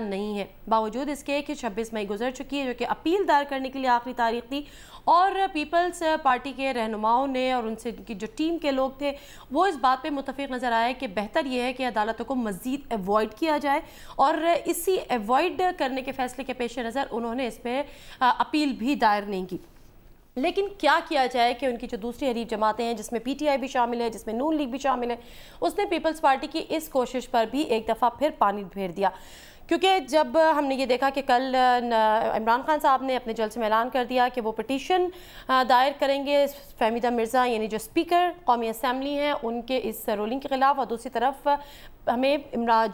नहीं है बावजूद इसके कि 26 मई गुजर चुकी है जो कि अपील दायर करने के लिए आखिरी तारीख थी और पीपल्स पार्टी के रहनुमाओं ने और उनसे की जो टीम के लोग थे वो इस बात पे मुतफिक नज़र आए कि बेहतर यह है कि अदालतों को मज़ीद एवॉइड किया जाए और इसी एवॉड करने के फैसले के पेश नज़र उन्होंने इस पर अपील भी दायर नहीं की लेकिन क्या किया जाए कि उनकी जो दूसरी हरीफ जमातें हैं जिसमें पीटीआई भी शामिल है जिसमें नून लीग भी शामिल है उसने पीपल्स पार्टी की इस कोशिश पर भी एक दफ़ा फिर पानी फेर दिया क्योंकि जब हमने ये देखा कि कल इमरान खान साहब ने अपने जलसे में ऐलान कर दिया कि वो पटिशन दायर करेंगे फहमीदा मिर्ज़ा यानी जो स्पीकर कौमी असम्बली हैं उनके इस रोलिंग के ख़िलाफ़ और दूसरी तरफ हमें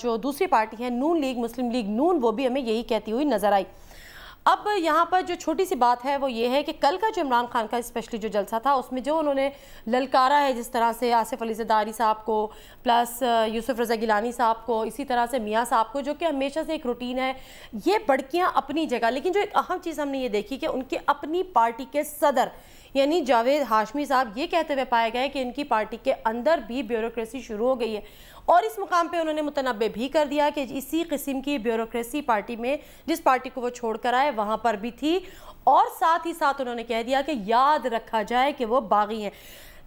जो दूसरी पार्टी है नून लीग मुस्लिम लीग नून वो भी हमें यही कहती हुई नज़र आई अब यहाँ पर जो छोटी सी बात है वो ये है कि कल का जो इमरान खान का स्पेशली जो जलसा था उसमें जो उन्होंने ललकारा है जिस तरह से आसिफ अली सदारी साहब को प्लस यूसुफ रज़ा गिलानी साहब को इसी तरह से मियाँ साहब को जो कि हमेशा से एक रूटीन है ये बड़कियाँ अपनी जगह लेकिन जो एक अहम चीज़ हमने ये देखी कि उनके अपनी पार्टी के सदर यानी जावेद हाशमी साहब ये कहते हुए पाए गए कि इनकी पार्टी के अंदर भी ब्यूरोसी शुरू हो गई है और इस मुकाम पे उन्होंने मुतनबे भी कर दिया कि इसी किस्म की ब्यूरोसी पार्टी में जिस पार्टी को वो छोड़ कर आए वहाँ पर भी थी और साथ ही साथ उन्होंने कह दिया कि याद रखा जाए कि वो बागी हैं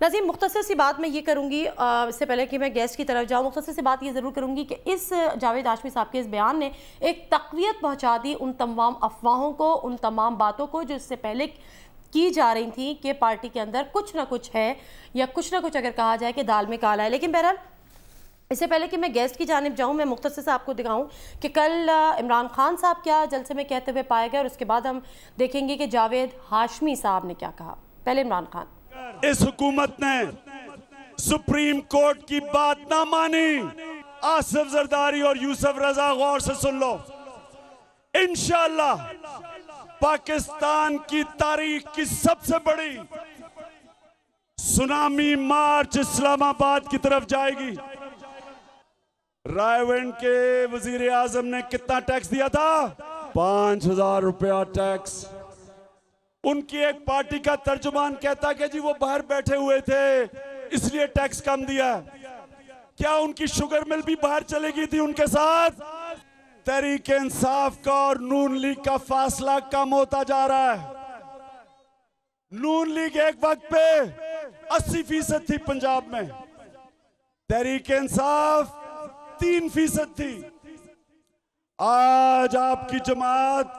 नजीम मुख्तर सी बात मैं ये करूँगी इससे पहले कि मैं गेस्ट की तरफ जाऊँ मुख्तर सी बात ये ज़रूर करूँगी कि इस जावेद आशमी साहब के इस बयान ने एक तकवीत पहुँचा दी उन तमाम अफवाहों को उन तमाम बातों को जो इससे पहले की जा रही थी कि पार्टी के अंदर कुछ ना कुछ है या कुछ ना कुछ अगर कहा जाए कि दाल में काला है लेकिन बहरहाल इससे पहले कि मैं गेस्ट की जानब जाऊं मैं मुख्तर से आपको दिखाऊं कि कल इमरान खान साहब क्या जलसे में कहते हुए पाए गए और उसके बाद हम देखेंगे कि जावेद हाशमी साहब ने क्या कहा पहले इमरान खान इस हुकूमत ने सुप्रीम कोर्ट की बात ना मानी आसफ जरदारी और यूसफ रजा गौर से सुन लो इनशाला पाकिस्तान की तारीख की सबसे बड़ी सुनामी मार्च इस्लामाबाद की तरफ जाएगी रायवेंड के वजीर आजम ने कितना टैक्स दिया था पांच हजार रुपया टैक्स उनकी एक पार्टी का तर्जुमान कहता कि जी वो बाहर बैठे हुए थे इसलिए टैक्स कम दिया क्या उनकी शुगर मिल भी बाहर चलेगी थी उनके साथ तरीक इंसाफ का और नून लीग का फासला कम होता जा रहा है नून लीग एक वक्त पे 80 फीसद थी पंजाब में तहरीक इंसाफ तीन फीसद थी आज आपकी जमात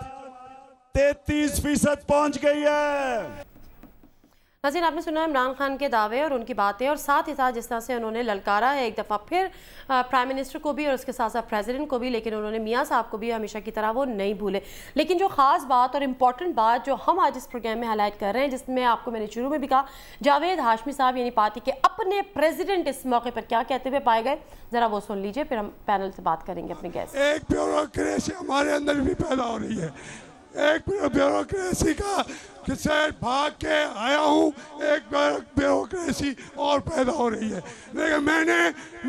तैतीस फीसद पहुंच गई है नाजिन आपने सुना इमरान खान के दावे और उनकी बातें और साथ ही साथ जिस तरह से उन्होंने ललकारा है एक दफ़ा फिर प्राइम मिनिस्टर को भी और उसके साथ साथ प्रेसिडेंट को भी लेकिन उन्होंने मियाँ साहब को भी हमेशा की तरह वो नहीं भूले लेकिन जो ख़ास बात और इम्पॉर्टेंट बात जो हम आज इस प्रोग्राम में हाईलाइट कर रहे हैं जिसमें आपको मैंने शुरू में भी कहा जावेद हाशमी साहब यानी पार्टी के अपने प्रेजिडेंट इस मौके पर क्या कहते हुए पाए गए ज़रा वो सुन लीजिए फिर हम पैनल से बात करेंगे अपने गैस एक हमारे अंदर भी पैदा हो रही है एक ब्यूरोक्रेसी का शायद भाग के आया हूँ एक ब्यूरोक्रेसी और पैदा हो रही है लेकिन मैंने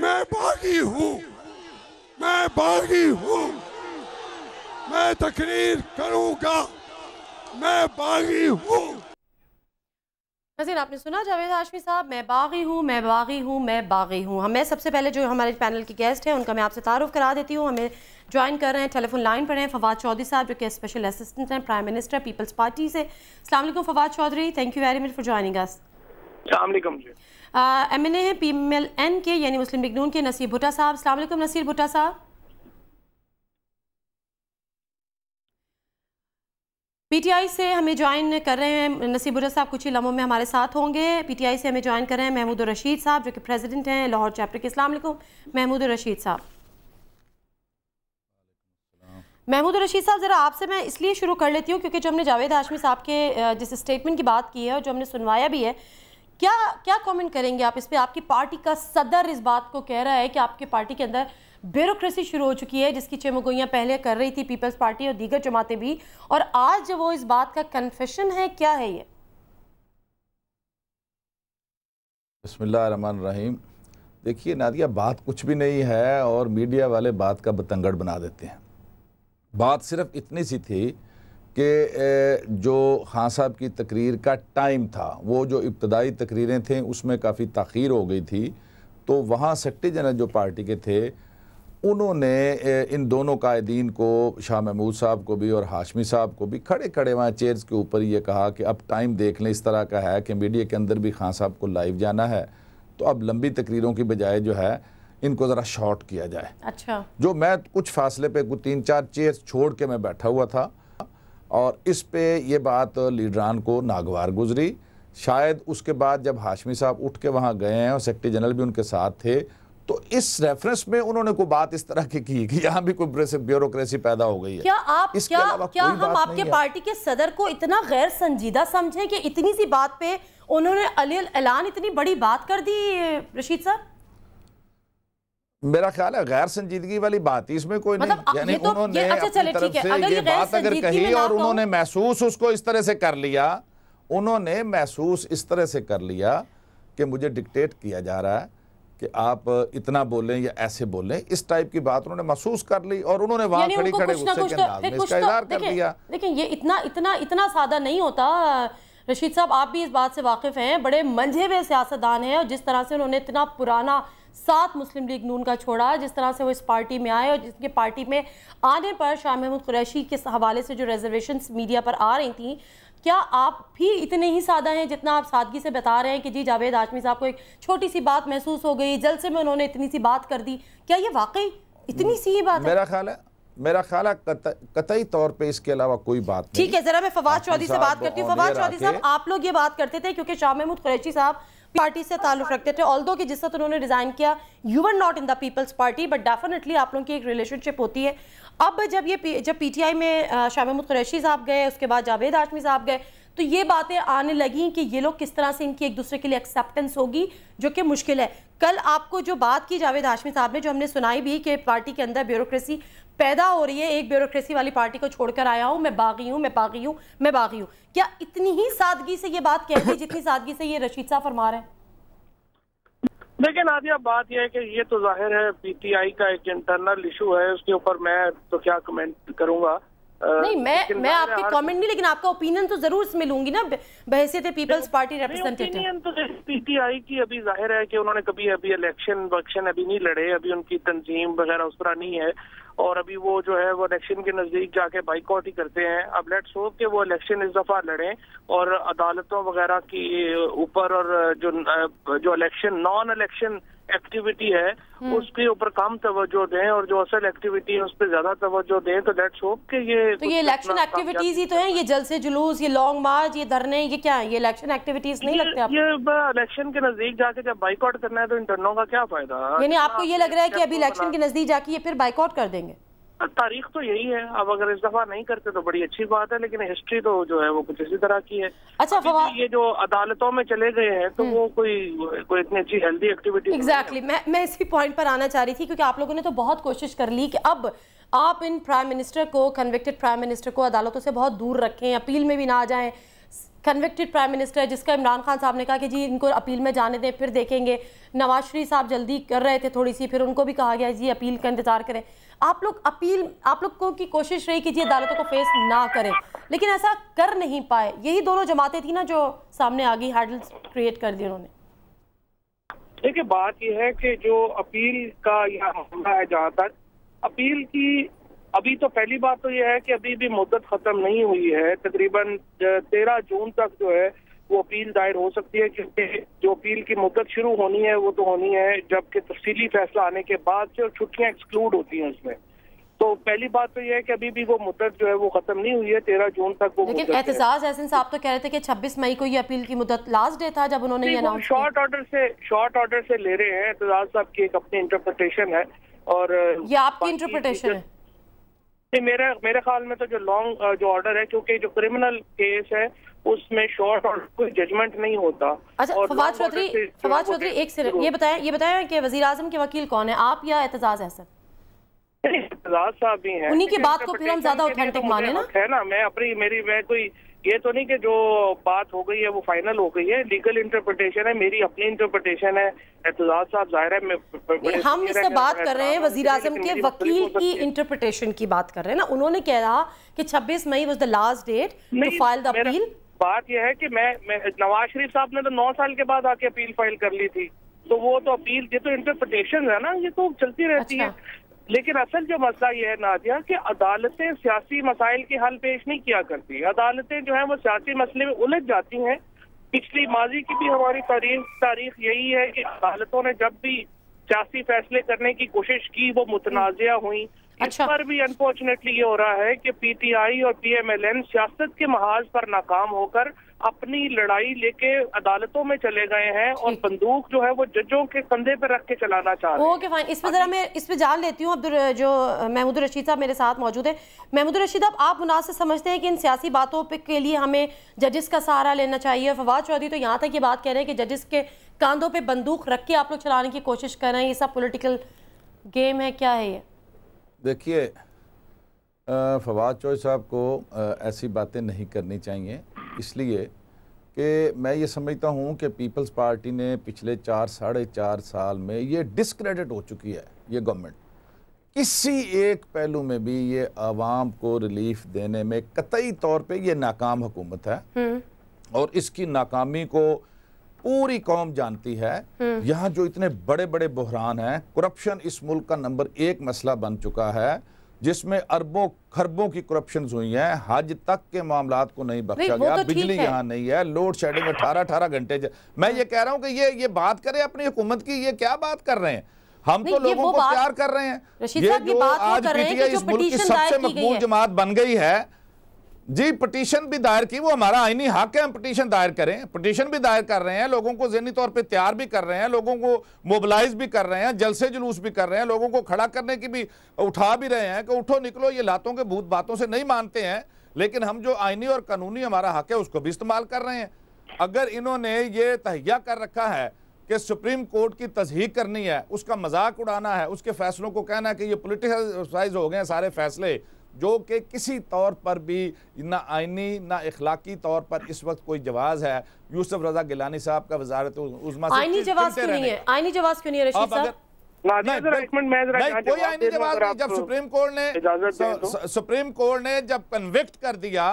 मैं बागी हूँ मैं बागी हूँ मैं तकरीर करूँगा मैं बागी हूँ नजीर आपने सुना जावेद हाशमी साहब मैं बागी हूँ मैं बागी हूँ मैं बागी हूँ हमें सबसे पहले जो हमारे पैनल के गेस्ट हैं उनका मैं आपसे तारुफ करा देती हूँ हमें ज्वाइन कर रहे हैं टेलीफोन लाइन पर हैं फवाद चौधरी साहब जो कि स्पेशल असिस्टेंट हैं प्राइम मिनिस्टर पीपल्स पार्टी से असल Fawad Chaudhry thank you very much for joining us M N A हैं पी एम एल एन के यानी मुस्लिम बिगनून के नसीर भुट्टा साहब असल नसीर भुट्टा साहब पीटीआई से हमें ज्वाइन कर रहे हैं नसीबुरा साहब कुछ ही लम्हों में हमारे साथ होंगे पीटीआई से हमें ज्वाइन कर रहे हैं महमूद रशीद साहब जो कि प्रेसिडेंट हैं लाहौर चैप्टर के इस्लाम महमूद रशीद साहब महमूद रशीद साहब ज़रा आपसे मैं इसलिए शुरू कर लेती हूँ क्योंकि जो हमने जावेद हाशमी साहब के जिस स्टेटमेंट की बात की है और जो हमने सुनवाया भी है क्या क्या कमेंट करेंगे आप इस पर आपकी पार्टी का सदर इस बात को कह रहा है कि आपके पार्टी के अंदर ब्यूरोक्रेसी शुरू हो चुकी है जिसकी चेमगोइयाँ पहले कर रही थी पीपल्स पार्टी और दीगर जमातें भी और आज वो इस बात का कन्फेशन है क्या है ये बसमान रहीम देखिए नादिया बात कुछ भी नहीं है और मीडिया वाले बात का बतंगड़ बना देते हैं बात सिर्फ इतनी सी थी कि जो खान साहब की तकरीर का टाइम था वो जो इब्तदाई तकरीरें थीं उसमें काफ़ी तखीर हो गई थी तो वहाँ सेक्रटरी जनरल जो पार्टी के थे उन्होंने इन दोनों कायदीन को शाह महमूद साहब को भी और हाशमी साहब को भी खड़े खड़े वहाँ चेयर्स के ऊपर ये कहा कि अब टाइम देख लें इस तरह का है कि मीडिया के अंदर भी खान साहब को लाइव जाना है तो अब लंबी तकरीरों की बजाय जो है इनको ज़रा शॉर्ट किया जाए अच्छा जो मैं कुछ फासले पे कुछ तीन चार चेयर्स छोड़ के मैं बैठा हुआ था और इस पे ये बात लीडरान को नागवार गुजरी शायद उसके बाद जब हाशमी साहब उठ के वहाँ गए हैं और सेक्रेटरी जनरल भी उनके साथ थे तो इस रेफरेंस में उन्होंने कोई बात इस तरह की की कि यहाँ भी कोई ब्यूरोक्रेसी पैदा हो गई है क्या आप क्या क्या हम आपके पार्टी के सदर को इतना गैर संजीदा समझे कि इतनी सी बात पे उन्होंने अली इतनी बड़ी बात कर दी रशीद साहब मेरा ख्याल है गैर संजीदगी वाली बात ही इसमें कोई मतलब नहीं यानी तो, उन्होंने ये, अच्छा अपनी तरफ से ये बात अगर कही और तो- उन्होंने महसूस उसको इस तरह से कर लिया उन्होंने महसूस इस तरह से कर लिया कि मुझे डिक्टेट किया जा रहा है कि आप इतना बोलें या ऐसे बोलें इस टाइप की बात उन्होंने महसूस कर ली और उन्होंने वहां खड़ी खड़े गुस्से के तो- अंदाज में इसका तो- इजहार कर लिया देखिए ये इतना इतना इतना सादा नहीं होता रशीद साहब आप भी इस बात से वाकिफ हैं बड़े मंझे हुए सियासतदान हैं और जिस तरह से उन्होंने इतना पुराना साथ मुस्लिम लीग नून का छोड़ा जिस तरह से वो इस पार्टी में आए और जिसके पार्टी में आने पर शाह महमूद कुरैशी के हवाले से जो रिजर्वेशन मीडिया पर आ रही थी क्या आप भी इतने ही सादा हैं जितना आप सादगी से बता रहे हैं कि जी जावेद आजमी साहब को एक छोटी सी बात महसूस हो गई से में उन्होंने इतनी सी बात कर दी क्या ये वाकई इतनी सी ही बात मेरा ख्याल है मेरा ख्याल है कतई तौर पे इसके अलावा कोई बात ठीक है जरा मैं फवाद चौधरी से बात करती हूँ फवाद चौधरी साहब आप लोग ये बात करते थे क्योंकि शाह महमूद कुरैशी साहब पार्टी से ताल्लुक रखते थे ऑल दो कि जिस तरह उन्होंने रिजाइन किया you are not in the people's party but definitely आप लोगों की एक रिलेशनशिप होती है अब जब ये जब पीटीआई में शाह महमूद कुरैशी साहब गए उसके बाद जावेद आशमी साहब गए तो ये बातें आने लगी कि ये लोग किस तरह से इनकी एक दूसरे के लिए एक्सेप्टेंस होगी जो कि मुश्किल है कल आपको जो बात की जावेद हाशमी साहब ने जो हमने सुनाई भी कि पार्टी के अंदर ब्यूरोक्रेसी पैदा हो रही है एक ब्यूरोक्रेसी वाली पार्टी को छोड़कर आया हूं मैं बागी हूं मैं बागी हूं मैं बागी हूं क्या इतनी ही सादगी से ये बात कह दी जितनी सादगी से ये रशीद साहब फरमा रहे हैं देखिए नादिया बात यह है कि ये तो जाहिर है पीटीआई का एक इंटरनल इशू है उसके ऊपर मैं तो क्या कमेंट करूंगा नहीं मैं मैं आपके कमेंट नहीं लेकिन आपका ओपिनियन तो जरूर इसमें लूंगी ना बहसीत पीपल्स पार्टी रिप्रेजेंटेटिव ओपिनियन तो पीटीआई की अभी जाहिर है कि उन्होंने कभी अभी इलेक्शन वक्शन अभी नहीं लड़े अभी उनकी तंजीम वगैरह उस तरह नहीं है और अभी वो जो है वो इलेक्शन के नजदीक जाके बाइकआउट ही करते हैं अब लेट्स होप कि वो इलेक्शन इस दफा लड़ें और अदालतों वगैरह की ऊपर और जो जो इलेक्शन नॉन इलेक्शन एक्टिविटी है हम्म। उसके ऊपर कम तवज्जो दें और जो असल एक्टिविटी है उस पर ज्यादा तवज्जो दें तो लेट्स होप कि ये तो ये इलेक्शन एक्टिविटीज ही तो हैं ये जलसे जुलूस ये लॉन्ग मार्च ये धरने ये क्या है ये इलेक्शन एक्टिविटीज नहीं लगते आपको ये इलेक्शन के नजदीक जाके जब बाइकआउट करना है तो इन धरनों का क्या फायदा यानी आपको ये लग रहा है की अभी इलेक्शन के नजदीक जाके ये फिर बाइकआउट कर देंगे तारीख तो यही है अब अगर इस दफा नहीं करते तो बड़ी अच्छी बात है लेकिन हिस्ट्री तो जो है वो कुछ इसी तरह की है अच्छा फवा... ये जो अदालतों में चले गए हैं तो हम्म। वो कोई कोई इतनी अच्छी हेल्दी एक्टिविटी एग्जैक्टली exactly. मैं मैं इसी पॉइंट पर आना चाह रही थी क्योंकि आप लोगों ने तो बहुत कोशिश कर ली कि अब आप इन प्राइम मिनिस्टर को कन्विक्टेड प्राइम मिनिस्टर को अदालतों से बहुत दूर रखें अपील में भी ना आ जाएं कन्विक्टेड प्राइम मिनिस्टर जिसका इमरान खान साहब ने कहा कि जी इनको अपील में जाने दें फिर देखेंगे नवाज शरीफ साहब जल्दी कर रहे थे थोड़ी सी फिर उनको भी कहा गया जी अपील का इंतज़ार करें आप लोग अपील आप लोगों की कोशिश रही कि जी अदालतों को फेस ना करें लेकिन ऐसा कर नहीं पाए यही दोनों जमातें थी ना जो सामने आ गई हार्डल्स क्रिएट कर दी उन्होंने देखिए बात यह है कि जो अपील का यह मामला है जहाँ तक अपील की अभी तो पहली बात तो ये है कि अभी भी मुद्दत खत्म नहीं हुई है तकरीबन तेरह जून तक जो है वो अपील दायर हो सकती है क्योंकि जो अपील की मुद्दत शुरू होनी है वो तो होनी है जबकि तफसीली फैसला आने के बाद जो छुट्टियां एक्सक्लूड होती हैं उसमें तो पहली बात तो यह है कि अभी भी वो मुद्दत जो है वो खत्म नहीं हुई है तेरह जून तक वो लेकिन एहतजाज एहसन साहब तो कह रहे थे कि छब्बीस मई को ये अपील की मुद्दत लास्ट डे था जब उन्होंने शॉर्ट ऑर्डर से शॉर्ट ऑर्डर से ले रहे हैं एहतजाज साहब की एक अपनी इंटरप्रिटेशन है और ये आपकी इंटरप्रिटेशन है नहीं मेरे मेरे ख्याल में तो जो लॉन्ग जो ऑर्डर है क्योंकि जो क्रिमिनल केस है उसमें शॉर्ट ऑर्डर कोई जजमेंट नहीं होता अच्छा फवाद चौधरी फवाद चौधरी एक सिर्फ ये बताएं ये बताएं कि वजीर आजम के वकील कौन है आप या एहतजाज अहसन एहतजाज साहब भी हैं उन्हीं की बात को फिर हम ज्यादा ऑथेंटिक तो माने ना है ना मैं अपनी मेरी मैं कोई ये तो नहीं कि जो बात हो गई है वो फाइनल हो गई है लीगल इंटरप्रिटेशन है मेरी अपनी इंटरप्रिटेशन है एहतजाज साहब जाहिर है हम इससे बात कर रहे हैं वजीर आजम के वकील की इंटरप्रिटेशन की बात कर रहे हैं ना उन्होंने कहा कि 26 May was the last date to file the appeal बात यह है कि मैं, मैं नवाज शरीफ साहब ने तो नौ साल के बाद आके अपील फाइल कर ली थी तो वो तो अपील ये तो इंटरप्रिटेशन है ना ये तो चलती रहती है अच्छा। लेकिन असल जो मसला यह है नादिया कि अदालतें सियासी मसाइल के हल पेश नहीं किया करती अदालतें जो है वो सियासी मसले में उलझ जाती हैं पिछली माजी की भी हमारी तारीख तारीख यही है कि अदालतों ने जब भी सियासी फैसले करने की कोशिश की वो मुतनाज़ हुई अच्छा। इस पर भी अनफॉर्चुनेटली ये हो रहा है कि पीटीआई और पीएमएलएन सियासत के महाज पर नाकाम होकर अपनी लड़ाई लेके अदालतों में चले गए हैं और बंदूक जो है वो जजों के कंधे पर रख के चलाना चाह रहे हैं ओके फाइन इस पे जरा हाँ मैं इस पे जान लेती हूँ अब्दुल जो महमूद रशीद साहब मेरे साथ मौजूद है महमूद रशीद अब आप मुनासिब समझते हैं कि इन सियासी बातों पे के लिए हमें जजेस का सहारा लेना चाहिए फवाद चौधरी तो यहाँ तक ये बात कह रहे हैं कि जजेस के कंधों पर बंदूक रख के आप लोग चलाने की कोशिश कर रहे हैं ये सब पोलिटिकल गेम है क्या है ये देखिए फवाद चौहरी साहब को ऐसी बातें नहीं करनी चाहिए इसलिए कि मैं ये समझता हूँ कि पीपल्स पार्टी ने पिछले चार साढ़े चार साल में ये डिसक्रेडिट हो चुकी है ये गवर्नमेंट किसी एक पहलू में भी ये आवाम को रिलीफ देने में कतई तौर पे ये नाकाम हुकूमत है हम्म। और इसकी नाकामी को पूरी कौम जानती है हम्म। यहाँ जो इतने बड़े बड़े बहरान हैं करप्शन इस मुल्क का नंबर एक मसला बन चुका है जिसमें अरबों खरबों की करप्शन हुई हैं हज तक के मामला को नहीं बख्शा गया तो बिजली यहाँ नहीं है लोड शेडिंग अठारह अठारह घंटे मैं ये कह रहा हूँ कि ये ये बात करें अपनी हुकूमत की ये क्या बात कर रहे हैं हम तो लोगों को प्यार कर रहे हैं ये जो आज पीटीआई इस मुल्क की सबसे मकबूल जमात बन गई है जी पटिशन भी दायर की वो हमारा आईनी हक है हम पटिशन दायर करें पटिशन भी दायर कर रहे हैं लोगों को जहनी तौर पे तैयार भी कर रहे हैं लोगों को मोबलाइज भी कर रहे हैं जलसे जुलूस भी कर रहे हैं लोगों को खड़ा करने की भी उठा भी रहे हैं कि उठो निकलो ये लातों के भूत बातों से नहीं मानते हैं लेकिन हम जो आईनी और कानूनी हमारा हक है उसको भी इस्तेमाल कर रहे हैं अगर इन्होंने ये तहिया कर रखा है कि सुप्रीम कोर्ट की तस्हीक करनी है उसका मजाक उड़ाना है उसके फैसलों को कहना है कि ये पोलिटिकल हो गए सारे फैसले जो कि किसी तौर पर भी ना आइनी ना इखलाकी तौर पर इस वक्त कोई जवाब है यूसुफ रजा गिलानी साहब का वजारत उजमा कोई आईनी जवाब नहीं जब सुप्रीम कोर्ट ने सुप्रीम कोर्ट ने जब कन्विक्ट कर दिया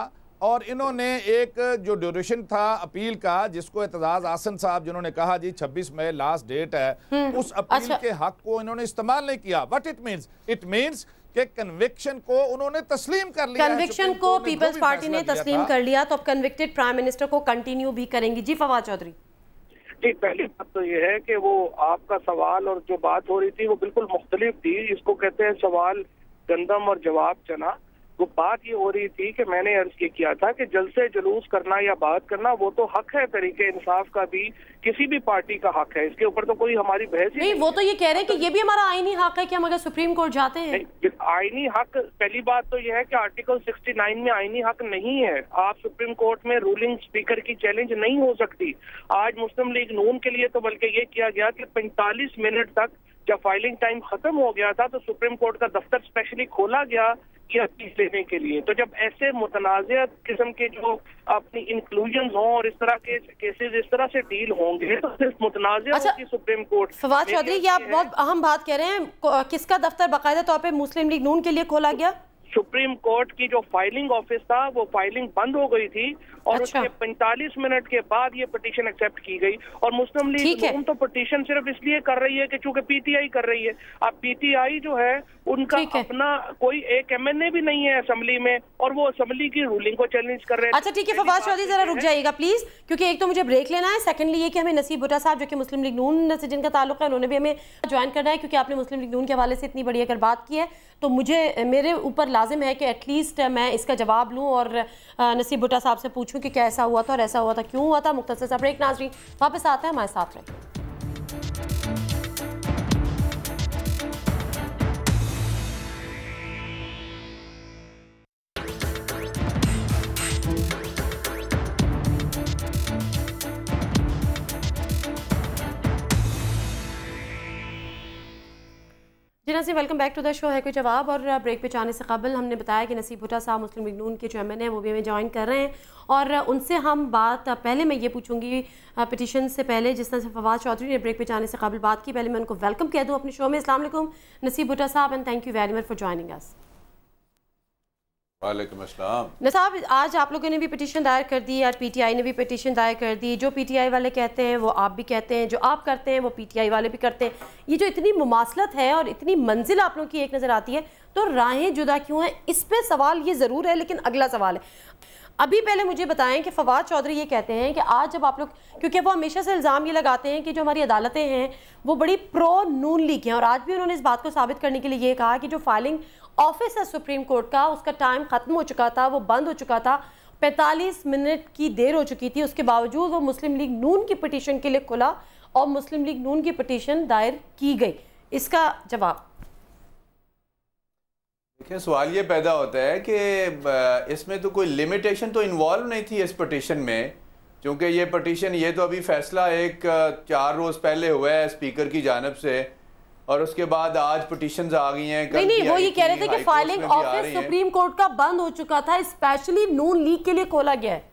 और इन्होंने एक जो ड्यूरेशन था अपील का जिसको एतजाज आसन साहब जिन्होंने कहा जी 26 मई लास्ट डेट है हम्म। उस अपील अच्छा। के हक को इन्होंने इस्तेमाल नहीं किया what it means it means कि कन्विक्शन को उन्होंने तस्लीम कर लिया कन्विक्शन को पीपल्स पार्टी ने तस्लीम कर लिया तो अब कन्विक्टेड प्राइम मिनिस्टर को कंटिन्यू भी करेंगी जी फवाद चौधरी जी पहली बात तो ये है कि वो आपका सवाल और जो बात हो रही थी वो बिल्कुल मुख्तलिफ थी इसको कहते हैं सवाल गंदम और जवाब चना वो बात ये हो रही थी कि मैंने अर्ज ये किया था कि जल से जलूस करना या बात करना वो तो हक है तरीके इंसाफ का भी किसी भी पार्टी का हक है इसके ऊपर तो कोई हमारी बहस नहीं, नहीं वो तो ये कह रहे हैं कि ये भी हमारा आईनी हक है कि हम अगर सुप्रीम कोर्ट जाते हैं आईनी हक पहली बात तो ये है कि आर्टिकल 69 में आईनी हक नहीं है आप सुप्रीम कोर्ट में रूलिंग स्पीकर की चैलेंज नहीं हो सकती आज मुस्लिम लीग नून के लिए तो बल्कि ये किया गया कि पैंतालीस मिनट तक जब फाइलिंग टाइम खत्म हो गया था तो सुप्रीम कोर्ट का दफ्तर स्पेशली खोला गया की अपील लेने के लिए तो जब ऐसे मुतनाज़ किस्म के जो अपनी इंक्लूजन हों और इस तरह के केसेस इस तरह से डील होंगे तो सिर्फ मुतनाज़ अच्छा, होगी सुप्रीम कोर्ट फवाद चौधरी आप बहुत अहम बात कह रहे हैं किसका दफ्तर बाकायदा तौर पर मुस्लिम लीग नून के लिए खोला गया सुप्रीम कोर्ट की जो फाइलिंग ऑफिस था वो फाइलिंग बंद हो गई थी और अच्छा। उसके 45 मिनट के बाद ये पटिशन एक्सेप्ट की गई और मुस्लिम लीग नून तो पटिशन सिर्फ इसलिए कर रही है कि चूंकि पीटीआई कर रही है अब पीटीआई जो है उनका अपना कोई एक एमएनए भी नहीं है असम्बली में और वो असम्बली की रूलिंग को चैलेंज कर रहे हैं अच्छा ठीक है फवाद चौधरी जरा रुक जाइएगा प्लीज क्योंकि एक तो मुझे ब्रेक लेना है सेकंडली ये कि हमें नसीब भुटा साहब जो कि मुस्लिम लीग नून से जिनका ताल्लुक है उन्होंने भी हमें ज्वाइन करना है क्योंकि आपने मुस्लिम लीग नून के हवाले से इतनी बड़ी अगर बात की है तो मुझे मेरे ऊपर लाजिम है कि एटलीस्ट मैं इसका जवाब लूँ और नसीब भुटा साहब से पूछ पूछूं कि क्या ऐसा हुआ था और ऐसा हुआ था क्यों हुआ था मुख्तर से ब्रेक नाजरी वापस आते हैं हमारे साथ रहें जी नाजी welcome back to the show है कोई जवाब और ब्रेक पे जाने से कबल हमने बताया कि नसीब भुटा साहब मुस्लिम लीग नून के चेयरमैन हैं वो भी हमें ज्वाइन कर रहे हैं और उनसे हम बात पहले मैं ये पूछूंगी पिटिशन से पहले जिस तरह से फवाद चौधरी ने ब्रेक पे जाने से कबल बात की पहले मैं उनको वेलकम कह दूँ अपने शो में इस्लाम नसीब भुटा साहब and thank you very much for joining us वालेकुम साहब आज आप लोगों ने भी पिटीशन दायर कर दी और पीटीआई ने भी पिटीशन दायर कर दी जो पीटीआई वाले कहते हैं वो आप भी कहते हैं जो आप करते हैं वो पीटीआई वाले भी करते हैं ये जो इतनी मुमासलत है और इतनी मंजिल आप लोगों की एक नज़र आती है तो राहें जुदा क्यों हैं इस पर सवाल ये ज़रूर है लेकिन अगला सवाल है अभी पहले मुझे बताएं कि फवाद चौधरी ये कहते हैं कि आज जब आप लोग क्योंकि वो हमेशा से इल्ज़ाम ये लगाते हैं कि जो हमारी अदालतें हैं वो बड़ी प्रो नून लीग हैं और आज भी उन्होंने इस बात को साबित करने के लिए ये कहा कि जो फाइलिंग ऑफिस है सुप्रीम कोर्ट का उसका टाइम ख़त्म हो चुका था वो बंद हो चुका था 45 मिनट की देर हो चुकी थी उसके बावजूद वो मुस्लिम लीग नून की पटिशन के लिए खुला और मुस्लिम लीग नून की पटिशन दायर की गई इसका जवाब देखिए सवाल ये पैदा होता है कि इसमें तो कोई लिमिटेशन तो इन्वॉल्व नहीं थी इस पटिशन में क्योंकि ये पटिशन ये तो अभी फैसला एक चार रोज़ पहले हुआ है स्पीकर की जानब से और उसके बाद आज पटिशन आ गई हैं नहीं नहीं वो ये कह रहे थे कि फाइलिंग ऑफिस सुप्रीम कोर्ट का बंद हो चुका था स्पेशली नून लीग के लिए खोला गया है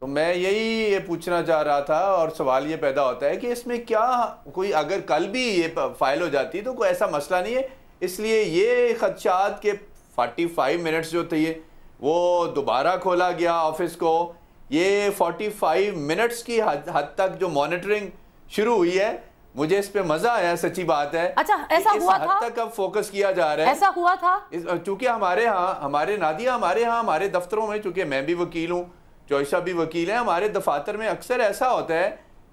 तो मैं यही ये पूछना चाह रहा था और सवाल ये पैदा होता है कि इसमें क्या कोई अगर कल भी ये फाइल हो जाती तो कोई ऐसा मसला नहीं है इसलिए ये खदशात के 45 मिनट्स जो थे वो दोबारा खोला गया ऑफिस को ये 45 मिनट्स की हद हद तक जो मॉनिटरिंग शुरू हुई है मुझे इस पे मजा आया सच्ची बात है अच्छा ऐसा हुआ था तक अब फोकस किया जा रहा है ऐसा हुआ था चूंकि हमारे यहाँ हमारे नादिया हमारे यहाँ हमारे दफ्तरों में चूंकि मैं भी वकील हूँ जोशा भी वकील है हमारे दफातर में अक्सर ऐसा होता है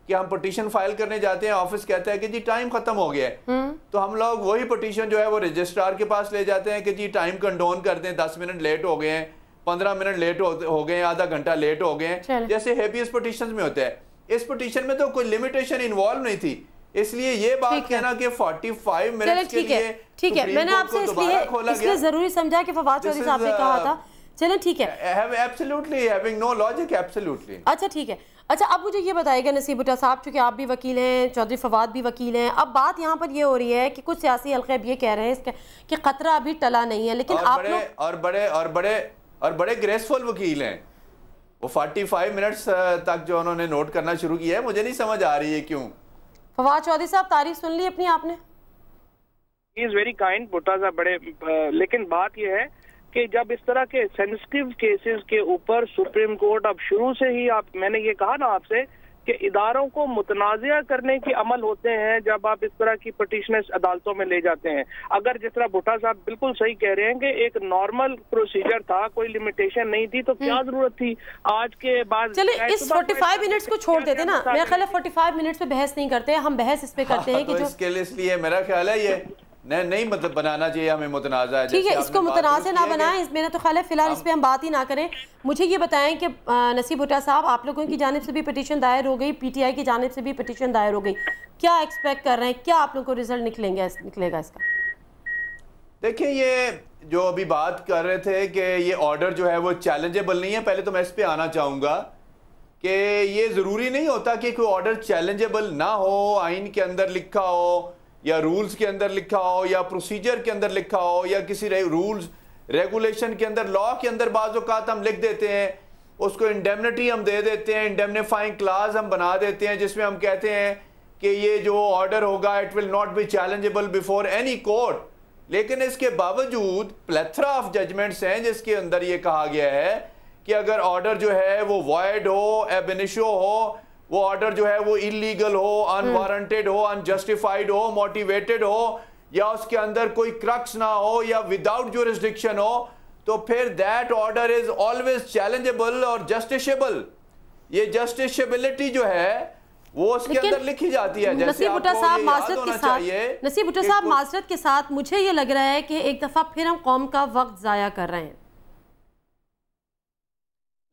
कि हम पटिशन फाइल करने जाते हैं ऑफिस कहता है कि जी टाइम खत्म हो गया है हम्म। तो हम लोग वही पटिशन जो है वो रजिस्ट्रार के पास ले जाते हैं कि जी टाइम कंडोन कर दें दस मिनट लेट हो गए हैं पंद्रह मिनट लेट हो गए हैं आधा घंटा लेट हो गए हैं जैसे हैप्पीएस पटिशन में होता है इस पटिशन में तो कोई लिमिटेशन इन्वॉल्व नहीं थी इसलिए ये बात कहना कि 45 फाइव मिनट ठीक है ठीक है मैंने आपसे इसलिए इसलिए जरूरी समझा कि फवाद चौधरी साहब ने कहा uh, था चलें ठीक है अच्छा ठीक है अच्छा अब मुझे ये बताएगा नसीब उटा साहब चूँकि आप भी वकील हैं चौधरी फवाद भी वकील हैं अब बात यहाँ पर ये हो रही है कि कुछ सियासी हल्के अब ये कह रहे हैं इसके कि खतरा अभी टला नहीं है लेकिन आप बड़े, और बड़े और बड़े और बड़े ग्रेसफुल वकील हैं वो 45 मिनट्स uh, तक जो उन्होंने नोट करना शुरू किया है मुझे नहीं समझ आ रही है क्यों फवाद चौधरी साहब तारीफ सुन ली अपनी आपने इज वेरी काइंड भुट्टा साहब बड़े लेकिन बात यह है कि जब इस तरह के सेंसिटिव केसेस के ऊपर सुप्रीम कोर्ट अब शुरू से ही आप मैंने ये कहा ना आपसे कि इदारों को मुतनाज़ करने के अमल होते हैं जब आप इस तरह की पटिशनस अदालतों में ले जाते हैं अगर जिस तरह भुट्टा साहब बिल्कुल सही कह रहे हैं कि एक नॉर्मल प्रोसीजर था कोई लिमिटेशन नहीं थी तो क्या हम्म। जरूरत थी आज के बाद चले इस 45 तो मिनट्स को छोड़ देते ना मेरा ख्याल है 45 मिनट्स पे बहस नहीं करते हम बहस इस पे करते हैं हाँ, कि तो इसके लिए मेरा ख्याल है ये नहीं नहीं मतलब बनाना चाहिए हमें मुतनाज़ा है ठीक है इसको मुतनाज़ ना बनाएं इस मेरा तो ख्याल है फिलहाल इस पर हम बात ही ना करें मुझे ये बताएं कि नसीब भुट्टा साहब आप लोगों की जानब से भी पटिशन दायर हो गई पीटीआई की जानब से भी पटिशन दायर हो गई क्या एक्सपेक्ट कर रहे हैं क्या आप लोगों को रिजल्ट निकलेंगे निकलेगा इसका देखिए ये जो अभी बात कर रहे थे कि ये ऑर्डर जो है वो चैलेंजेबल नहीं है पहले तो मैं इस पर आना चाहूँगा कि ये ज़रूरी नहीं होता कि कोई ऑर्डर चैलेंजेबल ना हो आइन के अंदर लिखा हो या रूल्स के अंदर लिखा हो या प्रोसीजर के अंदर लिखा हो या किसी रूल्स रेगुलेशन के अंदर लॉ के अंदर बाज़ात हम लिख देते हैं उसको इंडेमनिटी हम दे देते हैं इंडेमनीफाइंग क्लास हम बना देते हैं जिसमें हम कहते हैं कि ये जो ऑर्डर होगा it will not be challengeable before any court लेकिन इसके बावजूद प्लेथरा ऑफ जजमेंट्स हैं जिसके अंदर ये कहा गया है कि अगर ऑर्डर जो है वो वॉयड हो एबनिशो हो वो ऑर्डर जो है वो इलीगल हो अनवारंटेड हो अनजस्टिफाइड हो मोटिवेटेड हो या उसके अंदर कोई क्रक्स ना हो या विदाउट जोरिस्डिक्शन हो तो फिर that order is always challengeable और जस्टिशेबल ये जस्टिशेबिलिटी जो है वो उसके अंदर लिखी जाती है नसीब भुट्टा साहब माजरत के साथ नसीब साहब माजरत के साथ मुझे ये लग रहा है कि एक दफ़ा फिर हम कौम का वक्त ज़ाया कर रहे हैं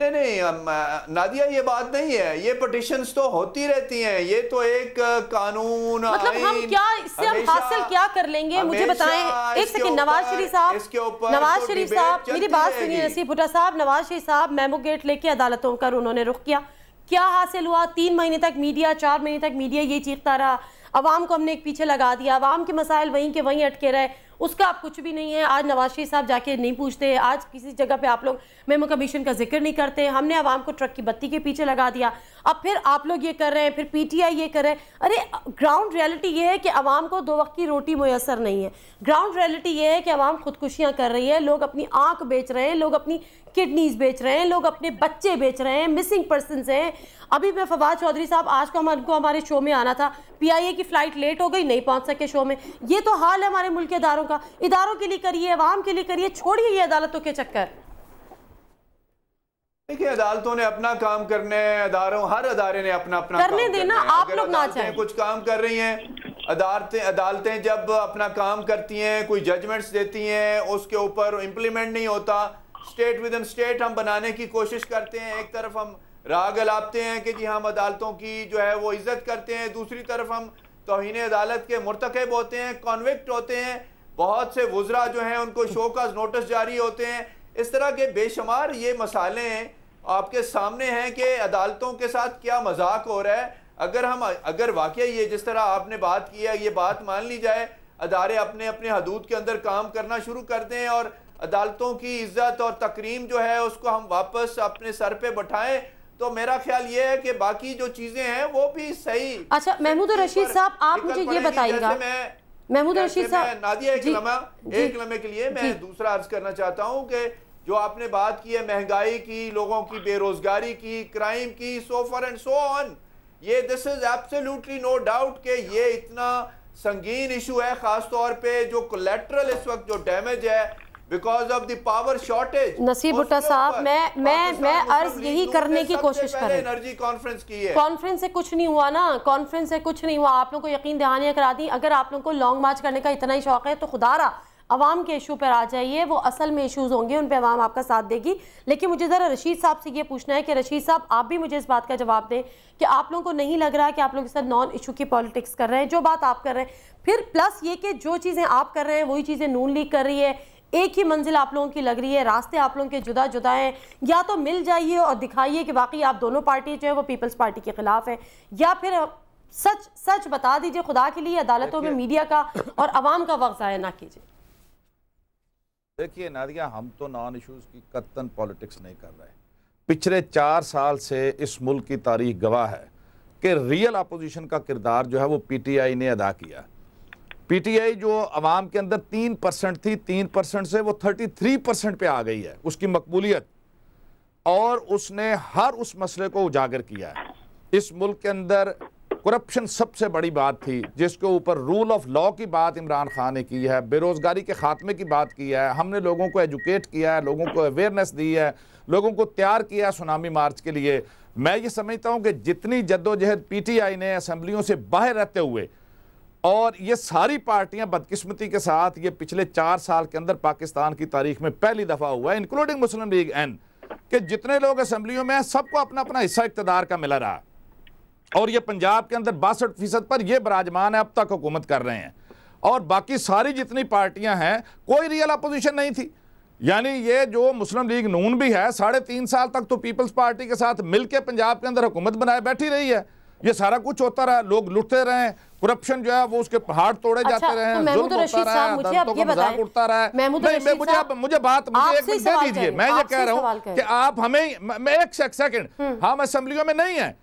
नहीं नहीं नादिया ये बात नहीं है ये पटिशन तो होती रहती हैं ये तो एक कानून मतलब हम क्या इससे हम हासिल क्या कर लेंगे मुझे बताएं एक सेकंड तो नवाज शरीफ साहब नवाज शरीफ साहब मेरी बात सुनिए नसीब भुटा साहब नवाज शरीफ साहब मेमो गेट लेके अदालतों का उन्होंने रुख किया क्या हासिल हुआ तीन महीने तक मीडिया चार महीने तक मीडिया ये चीखता रहा आवाम को हमने एक पीछे लगा दिया आवाम के मसाइल वहीं के वहीं अटके रहे उसका आप कुछ भी नहीं है आज नवाज शरीफ साहब जाके नहीं पूछते आज किसी जगह पे आप लोग मेमो कमीशन का जिक्र नहीं करते हमने आवाम को ट्रक की बत्ती के पीछे लगा दिया अब फिर आप लोग ये कर रहे हैं फिर पीटीआई ये कर रहे हैं अरे ग्राउंड रियलिटी ये है कि आवाम को दो वक्त की रोटी मैसर नहीं है ग्राउंड रियलिटी ये है कि आवाम खुदकुशियाँ कर रही है लोग अपनी आँख बेच रहे हैं लोग अपनी किडनीज बेच रहे हैं लोग अपने बच्चे बेच रहे हैं मिसिंग पर्सन हैं अभी मैं फवाद चौधरी साहब आज को हमको हमारे शो में आना था पीआईए की फ़्लाइट लेट हो गई नहीं पहुंच सके शो में ये तो हाल है हमारे मुल्क के इदारों का इदारों के लिए करिए आवाम के लिए करिए छोड़िए ये अदालतों के चक्कर देखिए अदालतों ने अपना काम करने अदारों हर अदारे ने अपना अपना करने देना आप लोग ना चाहें कुछ काम कर रही है अदालतें अदालतें जब अपना काम करती हैं कोई जजमेंट्स देती हैं उसके ऊपर इम्प्लीमेंट नहीं होता स्टेट इन स्टेट हम बनाने की कोशिश करते हैं एक तरफ हम राह अलापते हैं कि जी हम हाँ, अदालतों की जो है वो इज्जत करते हैं दूसरी तरफ हम तोहन अदालत के मरतकब होते हैं कॉन्विक्ट होते हैं बहुत से वज्रा जो हैं उनको शोकाज नोटिस जारी होते हैं इस तरह के बेशुमार ये मसाले आपके सामने हैं कि अदालतों के साथ क्या मजाक हो रहा है अगर हम अगर वाकई ये जिस तरह आपने बात की है ये बात मान ली जाए अदारे अपने अपने हदूद के अंदर काम करना शुरू कर दें और अदालतों की इज्जत और तकरीम जो है उसको हम वापस अपने सर पे बैठाएं तो मेरा ख्याल ये है कि बाकी जो चीज़ें हैं वो भी सही अच्छा महमूद रशीद साहब आप मुझे ये बताइएगा महमूद रशीद साहब नादिया एक लम्हा एक लम्हे के लिए मैं दूसरा अर्ज करना चाहता हूँ कि जो आपने बात की है महंगाई की लोगों की बेरोजगारी की क्राइम की so far and so on ये this is absolutely no doubt कि ये इतना संगीन इशू है खास तौर पे जो कोलेट्रल इस वक्त जो डैमेज है because of the power shortage Naseeb Bhutta साहब मैं मैं मैं अर्ज यही करने की कोशिश कर रही एनर्जी कॉन्फ्रेंस की है कॉन्फ्रेंस से कुछ नहीं हुआ ना कॉन्फ्रेंस से कुछ नहीं हुआ आप लोगों को यकीन दहानियां करा दी अगर आप लोगों को लॉन्ग मार्च करने का इतना ही शौक है तो खुदारा आवाम के इशू पर आ जाइए वो असल में इशूज़ होंगे उन पर आवाम आपका साथ देगी लेकिन मुझे ज़रा रशीद साहब से ये पूछना है कि रशीद साहब आप भी मुझे इस बात का जवाब दें कि आप लोगों को नहीं लग रहा कि आप लोग इस नॉन इशू की पॉलिटिक्स कर रहे हैं जो बात आप कर रहे हैं फिर प्लस ये कि जो चीज़ें आप कर रहे हैं वही चीज़ें नून लीग कर रही है एक ही मंजिल आप लोगों की लग रही है रास्ते आप लोगों के जुदा जुदा हैं या तो मिल जाइए और दिखाइए कि वाकई आप दोनों पार्टी जो है वो पीपल्स पार्टी के ख़िलाफ़ हैं या फिर सच सच बता दीजिए खुदा के लिए अदालतों में मीडिया का और आवाम का वक्त ज़ाया ना कीजिए देखिए नादिया हम तो नॉन इशूज़ की कत्तन पॉलिटिक्स नहीं कर रहे पिछले चार साल से इस मुल्क की तारीख गवाह है कि रियल अपोजिशन का किरदार जो है वो पीटीआई ने अदा किया पीटीआई जो आवाम के अंदर तीन परसेंट थी तीन परसेंट से वो थर्टी थ्री परसेंट पर आ गई है उसकी मकबूलियत और उसने हर उस मसले को उजागर किया है इस मुल्क के अंदर करप्शन सबसे बड़ी बात थी जिसके ऊपर रूल ऑफ लॉ की बात इमरान खान ने की है बेरोज़गारी के खात्मे की बात की है हमने लोगों को एजुकेट किया है लोगों को अवेयरनेस दी है लोगों को तैयार किया है सुनामी मार्च के लिए मैं ये समझता हूँ कि जितनी जद्दोजहद आई ने असम्बलियों से बाहर रहते हुए और ये सारी पार्टियां बदकिस्मती के साथ ये पिछले चार साल के अंदर पाकिस्तान की तारीख में पहली दफ़ा हुआ है इंक्लूडिंग मुस्लिम लीग एन के जितने लोग असम्बलियों में सबको अपना अपना हिस्सा इकतदार का मिला रहा और ये पंजाब के अंदर बासठ फीसद पर यह बराजमान है अब तक हुकूमत कर रहे हैं और बाकी सारी जितनी पार्टियां हैं कोई रियल अपोजिशन नहीं थी यानी ये जो मुस्लिम लीग नून भी है साढ़े तीन साल तक तो पीपल्स पार्टी के साथ मिलकर पंजाब के अंदर हुकूमत बनाए बैठी रही है ये सारा कुछ होता रहा लोग लुटते रहे करप्शन जो है वो उसके पहाड़ तोड़े अच्छा, जाते रहे तो जुल्म होता रहा अदालतों का उड़ता रहा है नहीं मुझे आप मुझे बात मुझे एक मिनट दे दीजिए मैं ये कह रहा हूँ कि आप हमें मैं एक सेकंड हम्म। हम असेंबलियों में नहीं है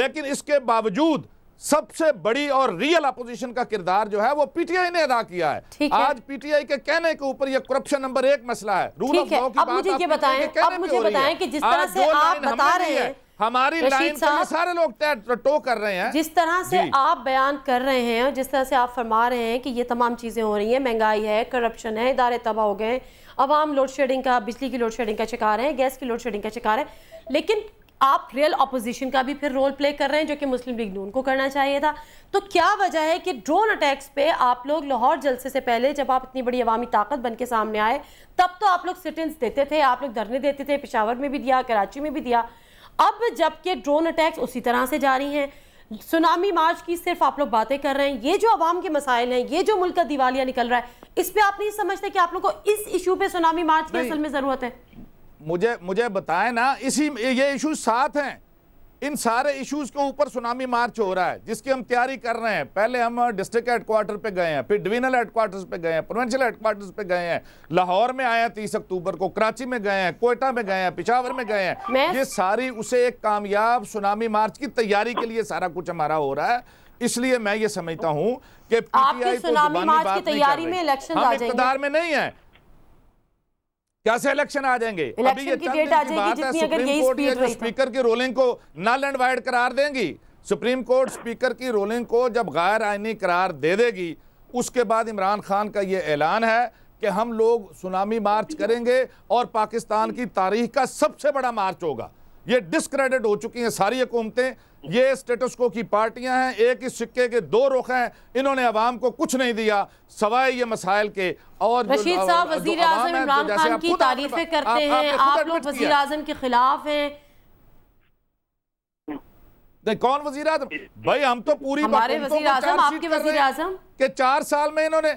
लेकिन इसके बावजूद सबसे बड़ी और रियल अपोजिशन का किरदार जो है वो पीटीआई ने अदा किया है आज पीटीआई के कहने के ऊपर ये करप्शन नंबर एक मसला है रूल ऑफ लॉ की बात मुझे बताएं अब मुझे बताएं कि जिस तरह से आप बता रहे हैं हमारी लाइन पर सारे लोग टो कर रहे हैं जिस तरह से आप बयान कर रहे हैं और जिस तरह से आप फरमा रहे हैं कि ये तमाम चीज़ें हो रही हैं महंगाई है करप्शन है इदारे तबाह हो गए आवाम लोड शेडिंग का बिजली की लोड शेडिंग का शिकार है गैस की लोड शेडिंग का शिकार है लेकिन आप रियल अपोजिशन का भी फिर रोल प्ले कर रहे हैं जो कि मुस्लिम लीग नून को करना चाहिए था तो क्या वजह है कि ड्रोन अटैक्स पे आप लोग लाहौर जलसे से पहले जब आप इतनी बड़ी अवामी ताकत बन के सामने आए तब तो आप लोग सिटेंस देते थे आप लोग धरने देते थे पिशावर में भी दिया कराची में भी दिया अब जबकि ड्रोन अटैक्स उसी तरह से जारी हैं सुनामी मार्च की सिर्फ आप लोग बातें कर रहे हैं ये जो आवाम के मसाइल हैं ये जो मुल्क का दिवालिया निकल रहा है इस पर आप नहीं समझते कि आप लोग को इस इशू पे सुनामी मार्च की असल में ज़रूरत है मुझे मुझे बताएं ना इसी ये इशू साथ हैं इन सारे इश्यूज के ऊपर सुनामी मार्च हो रहा है जिसकी हम तैयारी कर रहे हैं पहले हम डिस्ट्रिक्ट हेडक्वार्टर पे गए हैं फिर डिवीजनल हेडक्वार्टर्स पे गए हैं प्रोविंशियल हेडक्वार्टर्स पे गए हैं लाहौर में आए हैं तीस अक्टूबर को कराची में गए हैं कोयटा में गए हैं पिशावर में गए हैं ये सारी उसे एक कामयाब सुनामी मार्च की तैयारी के लिए सारा कुछ हमारा हो रहा है इसलिए मैं ये समझता हूँ कि आपकी सुनामी मार्च की तैयारी में इलेक्शन हम इकतदार में नहीं है कैसे इलेक्शन आ जाएंगे अभी ये की दिन की बात है सुप्रीम कोर्ट ये जो स्पीकर की रोलिंग को नल एंड वाइड करार देंगी सुप्रीम कोर्ट स्पीकर की रोलिंग को जब गैर आइनी करार दे देगी उसके बाद इमरान खान का ये ऐलान है कि हम लोग सुनामी मार्च करेंगे और पाकिस्तान की तारीख का सबसे बड़ा मार्च होगा ये डिसक्रेडिट हो चुकी हैं सारी हुकूमतें ये स्टेटस को की पार्टियां हैं एक ही सिक्के के दो रुख हैं इन्होंने अवाम को कुछ नहीं दिया सवाए ये मसाइल के और रशीद साहब वजीर आजम इमरान खान की तारीफें करते हैं आप लोग वजीर आजम के खिलाफ हैं नहीं कौन वजीर आजम भाई हम तो पूरी हमारे वजीर आजम आपके वजीर आजम के चार साल में इन्होंने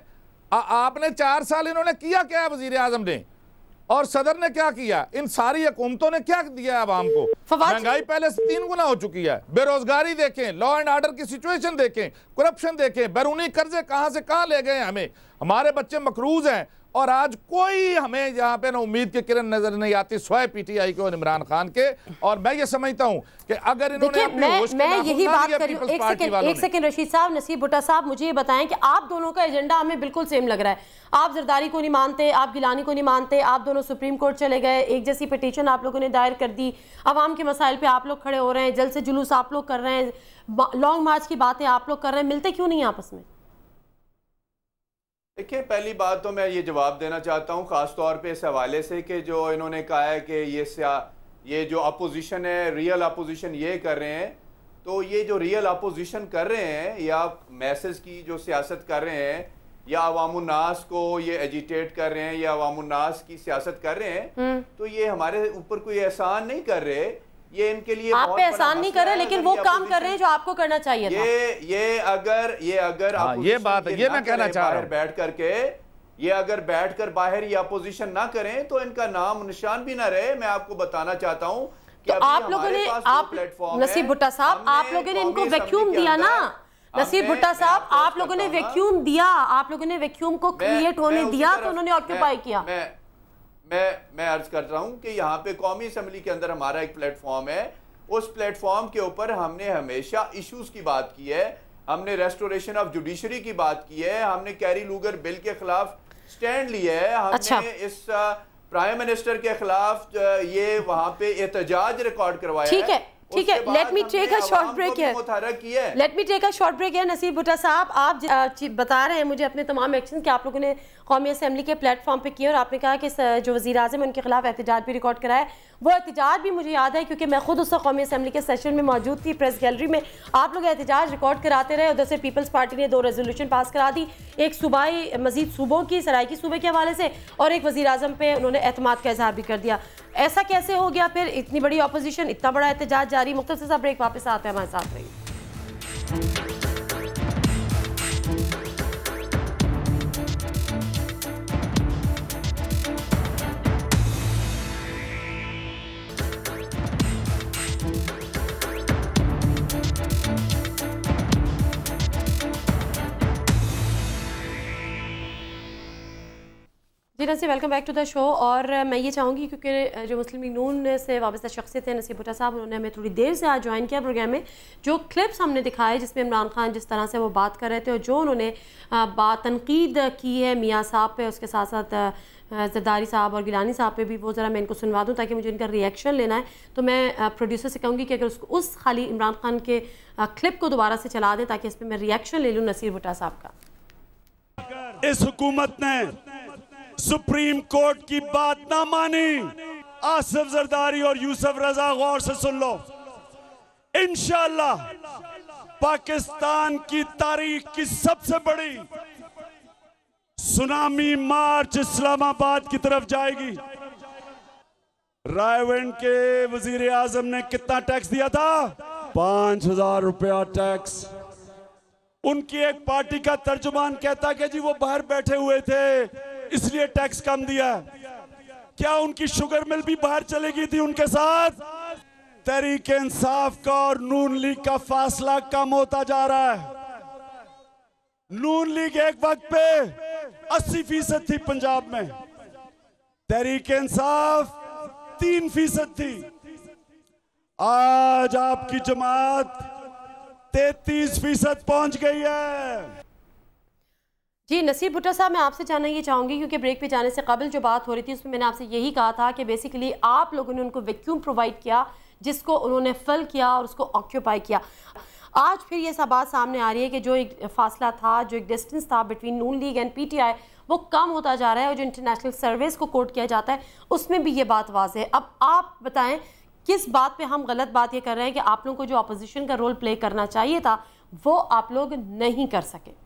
आपने चार साल इन्होंने किया क्या वजीर आजम ने और सदर ने क्या किया इन सारी हुकूमतों ने क्या दिया आवाम को महंगाई पहले से तीन गुना हो चुकी है बेरोजगारी देखें लॉ एंड ऑर्डर की सिचुएशन देखें करप्शन देखें बैरूनी कर्जे कहां से कहां ले गए हमें हमारे बच्चे मकरूज हैं और आज कोई हमें यहाँ पे ना उम्मीद की किरण नजर नहीं आती स्वयं पीटीआई के और इमरान खान के और मैं ये समझता हूँ कि अगर इन्होंने मैं, मैं यही बात कर एक एक सेकंड रशीद साहब नसीब भुट्टा साहब मुझे ये बताएं कि आप दोनों का एजेंडा हमें बिल्कुल सेम लग रहा है आप जरदारी को नहीं मानते आप गिलानी को नहीं मानते आप दोनों सुप्रीम कोर्ट चले गए एक जैसी पिटीशन आप लोगों ने दायर कर दी आवाम के मसाइल पे आप लोग खड़े हो रहे हैं जल से जुलूस आप लोग कर रहे हैं लॉन्ग मार्च की बातें आप लोग कर रहे हैं मिलते क्यों नहीं आपस में देखिए पहली बात तो मैं ये जवाब देना चाहता हूँ ख़ास तौर पे इस हवाले से कि जो इन्होंने कहा है कि ये सिया ये जो अपोजिशन है रियल अपोजिशन ये कर रहे हैं तो ये जो रियल अपोजिशन कर रहे हैं या मैसेज की जो सियासत कर रहे हैं या अवामनास को ये एजिटेट कर रहे हैं या अवामनास की सियासत कर रहे हैं हम्म। तो ये हमारे ऊपर कोई एहसान नहीं कर रहे ये इनके लिए आप पे एहसान नहीं कर रहे लेकिन वो काम कर रहे हैं जो आपको करना चाहिए ये ये अगर ये अगर हाँ, ये बात ये मैं कहना चाह रहा हूँ बैठ करके ये अगर बैठकर बाहर ये अपोजिशन ना करें तो इनका नाम निशान भी ना रहे मैं आपको बताना चाहता हूँ तो आप लोगों ने आप नसीब भुट्टा साहब आप लोगों ने इनको वैक्यूम दिया ना नसीब भुट्टा साहब आप लोगों ने वैक्यूम दिया आप लोगों ने वैक्यूम को क्रिएट होने दिया तो उन्होंने ऑक्यूपाई किया मैं मैं अर्ज कर रहा हूँ कि यहाँ पे कौमी असम्बली के अंदर हमारा एक प्लेटफॉर्म है उस प्लेटफॉर्म के ऊपर हमने हमेशा इश्यूज की बात की है हमने रेस्टोरेशन ऑफ जुडिशरी की बात की है हमने कैरी लूगर बिल के खिलाफ स्टैंड लिया है अच्छा। हमने अच्छा। इस प्राइम मिनिस्टर के खिलाफ ये वहाँ पे एहतजाज रिकॉर्ड करवाया ठीक है ठीक है let me take a short break है let me take a short break है नसीब भुट्टा साहब आप बता रहे हैं मुझे अपने तमाम एक्शन के आप लोगों ने कौमी असम्बली के प्लेटफॉर्म पर किए और आपने कहा कि जो वजी अजम उनके खिलाफ एहतजाज भी रिकॉर्ड कराया वो एहतजाज भी मुझे याद है क्योंकि मैं खुद उस कौमी असम्बली के सेशन में मौजूद थी प्रेस गैलरी में आप लोग एहतजाज रिकॉर्ड कराते रहे उधर से पीपल्स पार्टी ने दो रेजोल्यूशन पास करा दी एक सूबाई मजीद सूबों की सरायकी सूबे के हवाले से और एक वजी अजम पर उन्होंने अहतमाद का इजहार भी कर दिया ऐसा कैसे हो गया फिर इतनी बड़ी अपोजिशन इतना बड़ा एहतजाज जारी मुख्तर साहब ब्रेक वापस आते हैं हमारे साथ रही जी Naseeb welcome back to the show और मैं ये चाहूँगी क्योंकि जो मुस्लिम नून से वाबस्ता शख्सियत हैं नसीब भुट्टा साहब उन्होंने हमें थोड़ी देर से आज ज्वाइन किया प्रोग्राम में जो क्लिप्स हमने दिखाए जिसमें इमरान खान जिस तरह से वो बात कर रहे थे और जो उन्होंने बात तनकीद की है मियाँ साहब पर उसके साथ साथ जरदारी साहब और गिलानी साहब पे भी वो ज़रा मैं इनको सुनवा दूँ ताकि मुझे इनका रिएक्शन लेना है तो मैं प्रोड्यूसर से कहूँगी कि अगर उसको उस खाली इमरान खान के क्लिप को दोबारा से चला दें ताकि इस पर मैं रिएक्शन ले लूँ नसीर भुट्टा साहब का इस हुकूमत ने सुप्रीम कोर्ट की बात ना मानी आसफ जरदारी और यूसुफ रजा गौर से सुन लो इनशाला पाकिस्तान की तारीख की सबसे बड़ी सुनामी मार्च इस्लामाबाद की तरफ जाएगी रायवेंड के वजीर आजम ने कितना टैक्स दिया था पांच हजार रुपया टैक्स उनकी एक पार्टी का तर्जुमान कहता कि जी वो बाहर बैठे हुए थे इसलिए टैक्स कम दिया क्या उनकी शुगर मिल भी बाहर चले गई थी उनके साथ तरीके इंसाफ का और नून लीग का फासला कम होता जा रहा है नून लीग एक वक्त पे 80 फीसद थी पंजाब में तरीके इंसाफ तीन फीसद थी आज आपकी जमात तैतीस फीसद पहुंच गई है जी नसीर भुट्टा साहब मैं आपसे जानना ये चाहूँगी क्योंकि ब्रेक पे जाने से कबल जो बात हो रही थी उसमें मैंने आपसे यही कहा था कि बेसिकली आप लोगों ने उनको वैक्यूम प्रोवाइड किया जिसको उन्होंने फिल किया और उसको ऑक्यूपाई किया आज फिर ये सब बात सामने आ रही है कि जो एक फासला था जो एक डिस्टेंस था between Noon league and P वो कम होता जा रहा है और जो इंटरनेशनल सर्विस को कोट किया जाता है उसमें भी ये बात वाज है अब आप बताएँ किस बात पर हम गलत बात ये कर रहे हैं कि आप लोगों को जो अपोजिशन का रोल प्ले करना चाहिए था वो आप लोग नहीं कर सके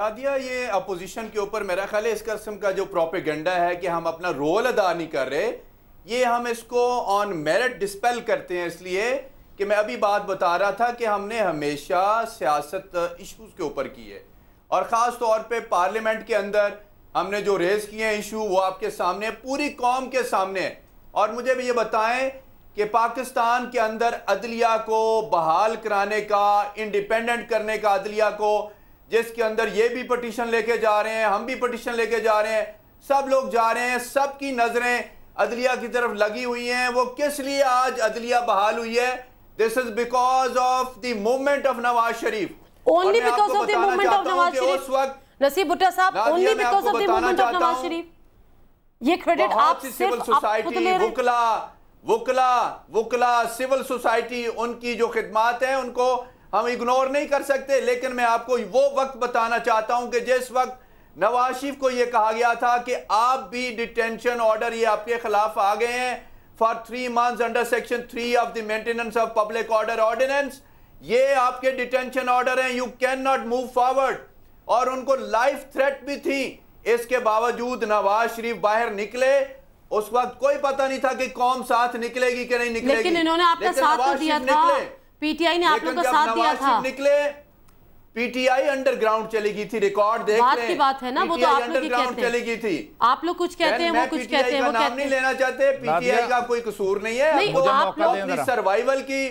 दादिया ये अपोजिशन के ऊपर मेरा ख्याल है इस कस्म का जो प्रोपेगेंडा है कि हम अपना रोल अदा नहीं कर रहे ये हम इसको ऑन मेरिट डिस्पेल करते हैं इसलिए कि मैं अभी बात बता रहा था कि हमने हमेशा सियासत इश्यूज के ऊपर की है और ख़ास तौर पे पार्लियामेंट के अंदर हमने जो रेज किए हैं इशू वो आपके सामने पूरी कौम के सामने और मुझे भी ये बताएं कि पाकिस्तान के अंदर अदलिया को बहाल कराने का इंडिपेंडेंट करने का अदलिया को जिसके अंदर ये भी पटिशन लेके जा रहे हैं हम भी पटिशन लेके जा रहे हैं सब लोग जा रहे हैं सबकी नज़रें अदलिया की तरफ लगी हुई हैं वो किस लिए आज अदलिया बहाल हुई है this is because of the movement of Nawaz Sharif only because of the movement of Nawaz Sharif उस वक्त नसीब भुट्टा साहब only because of the movement of Nawaz Sharif ये क्रेडिट आप सिविल सोसाइटी वकला वकला वकला सिविल सोसाइटी उनकी जो खिदमत है उनको हम इग्नोर नहीं कर सकते लेकिन मैं आपको वो वक्त बताना चाहता हूं कि जिस वक्त नवाज शरीफ को यह कहा गया था कि आप भी डिटेंशन ऑर्डर ये आपके खिलाफ आ गए हैं for three month under section three of the maintenance of public order ordinance ये आपके डिटेंशन ऑर्डर हैं you can not move forward और उनको लाइफ थ्रेट भी थी इसके बावजूद नवाज शरीफ बाहर निकले उस वक्त कोई पता नहीं था कि कौम साथ निकलेगी कि नहीं निकलेगी लेकिन इन्होंने आपका साथ तो दिया था पीटीआई ने आप लोगों का साथ दिया था निकले पीटीआई अंडरग्राउंड चली गई थी रिकॉर्ड देख बात की बात है ना वो तो आप लोग कहते चली गई थी आप लोग कुछ कहते हैं वो कुछ कहते हैं वो नाम नहीं लेना चाहते पीटीआई का कोई कसूर नहीं है वो आप लोग अपनी सर्वाइवल की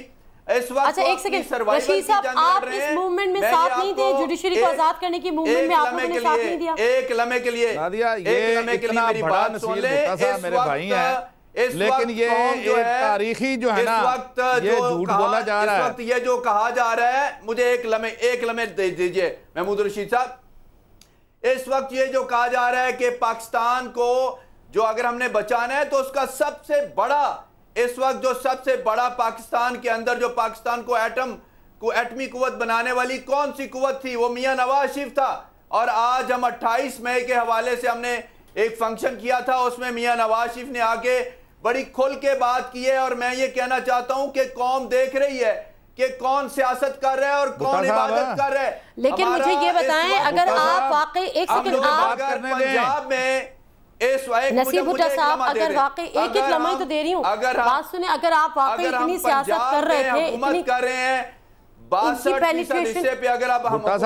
इस वक्त अच्छा एक सेकंड रशीद साहब आप इस मूवमेंट में साथ नहीं थे जुडिशरी को आजाद करने की मूवमेंट में आप लोगों ने साथ नहीं दिया एक लम्हे के लिए नादिया ये इतना बड़ा नसीब मेरे भाई हैं इस लेकिन ये जो है, तारीखी जो है ना वक्त ये झूठ बोला जा रहा है ये जो कहा जा रहा है मुझे एक लमे एक लमे दे दीजिए महमूद रशीद साहब इस वक्त ये जो कहा जा रहा है कि पाकिस्तान को जो अगर हमने बचाना है तो उसका सबसे बड़ा इस वक्त जो सबसे बड़ा पाकिस्तान के अंदर जो पाकिस्तान को एटम को एटमी कुत बनाने वाली कौन सी कुत थी वो मियां नवाज शरीफ था और आज हम 28 मई के हवाले से हमने एक फंक्शन किया था उसमें मियां नवाज शरीफ ने आके बड़ी खुल के बात की है और मैं ये कहना चाहता हूं कि कौम देख रही है कि कौन सियासत कर रहा है और कौन इबादत हाँ। कर रहा है लेकिन मुझे ये बताएं अगर आप वाकई एक सेकंड आप पंजाब में नसीब भुट्टा साहब अगर वाकई एक एक लम्हा तो दे रही हूँ बात सुने अगर आप वाकई इतनी सियासत कर रहे थे कर रहे हैं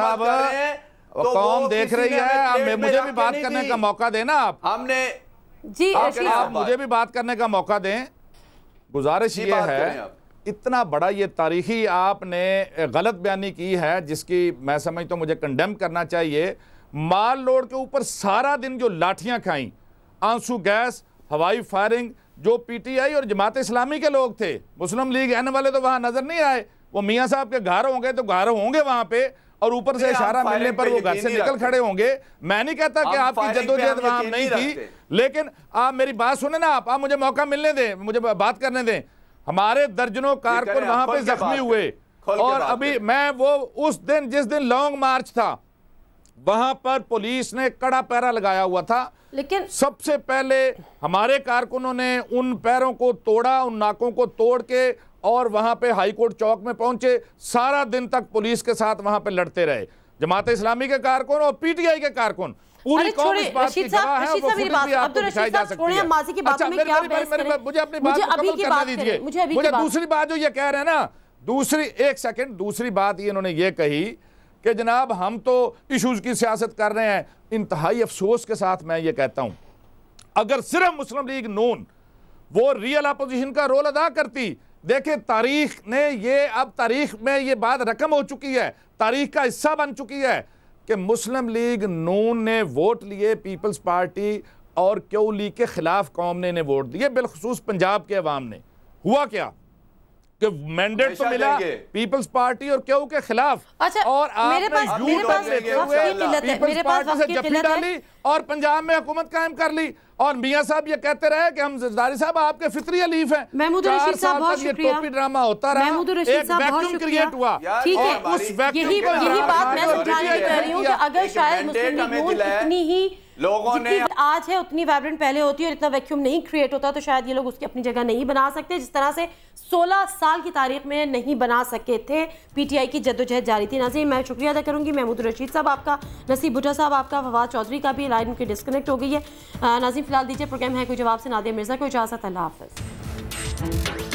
साहब तो कौम देख रही है मुझे भी बात करने का मौका देना आप हमने जी आप मुझे भी बात करने का मौका दें गुजारिश ये है इतना बड़ा ये तारीखी आपने गलत बयानी की है जिसकी मैं समझता तो हूँ मुझे कंडेम करना चाहिए माल लोड के ऊपर सारा दिन जो लाठियां खाई आंसू गैस हवाई फायरिंग जो पीटीआई और जमात इस्लामी के लोग थे मुस्लिम लीग एन वाले तो वहां नज़र नहीं आए वो मियाँ साहब के घर होंगे तो घर होंगे वहां पे और ऊपर से इशारा मिलने पर वो घर से निकल खड़े होंगे मैं नहीं कहता कि आपकी जद्दोजहद वहां नहीं थी लेकिन आप मेरी बात सुने ना आप आप मुझे मौका मिलने दें मुझे बात करने दें हमारे दर्जनों कारकुन वहां पर जख्मी हुए और अभी मैं वो उस दिन जिस दिन लॉन्ग मार्च था वहां पर पुलिस ने कड़ा पैरा लगाया हुआ था लेकिन सबसे पहले हमारे कारकुनों ने उन पैरों को तोड़ा उन नाकों को तोड़ के और वहाँ पे हाईकोर्ट चौक में पहुंचे सारा दिन तक पुलिस के साथ वहाँ पे लड़ते रहे जमात इस्लामी के कारकुन और पीटीआई के कारकुन पूरी अच्छा, मुझे अपनी दीजिए मुझे दूसरी बात जो ये कह रहे हैं ना दूसरी एक सेकंड दूसरी बात ये इन्होंने ये कही कि जनाब हम तो इशूज की सियासत कर रहे हैं इंतहाई अफसोस के साथ मैं ये कहता हूं अगर सिर्फ मुस्लिम लीग नून वो रियल अपोजिशन का रोल अदा करती देखिए तारीख ने ये अब तारीख में ये बात रकम हो चुकी है तारीख का हिस्सा बन चुकी है कि मुस्लिम लीग नून ने वोट लिए पीपल्स पार्टी और क्यों लीग के ख़िलाफ़ कौम ने इन्हें वोट दिए बिलखसूस पंजाब के अवाम ने हुआ क्या मैंडेट तो मिला पीपल्स पार्टी और क्यों के खिलाफ अच्छा, और मेरे पास मेरे पास मेरे पास से जफ्ती डाली और पंजाब में हुकूमत कायम कर ली और मियाँ साहब ये कहते रहे कि हम जरदारी साहब आपके फितरी अलीफ हैं महमूद रशीद साहब बहुत शुक्रिया टोपी ड्रामा होता रहा महमूद रशीद साहब बहुत शुक्रिया हुआ ठीक है उस यही यही बात मैं समझाने कह रही हूँ कि अगर शायद मुस्लिम लीग इतनी ही लोगों ने आज है उतनी वाइब्रेंट पहले होती है और इतना वैक्यूम नहीं क्रिएट होता तो शायद ये लोग उसकी अपनी जगह नहीं बना सकते जिस तरह से 16 साल की तारीख में नहीं बना सके थे पीटीआई की जद्दोजहद जारी थी नाजी मैं शुक्रिया अदा करूँगी महमूद रशीद साहब आपका नसीब भुटा साहब आपका फवाद चौधरी का भी लाइन उनकी डिस्कनेक्ट हो गई है नाजी फिलहाल दीजिए प्रोग्राम है कोई जवाब से नादिया मिर्जा को इजाज़त अल्लाह हाफ़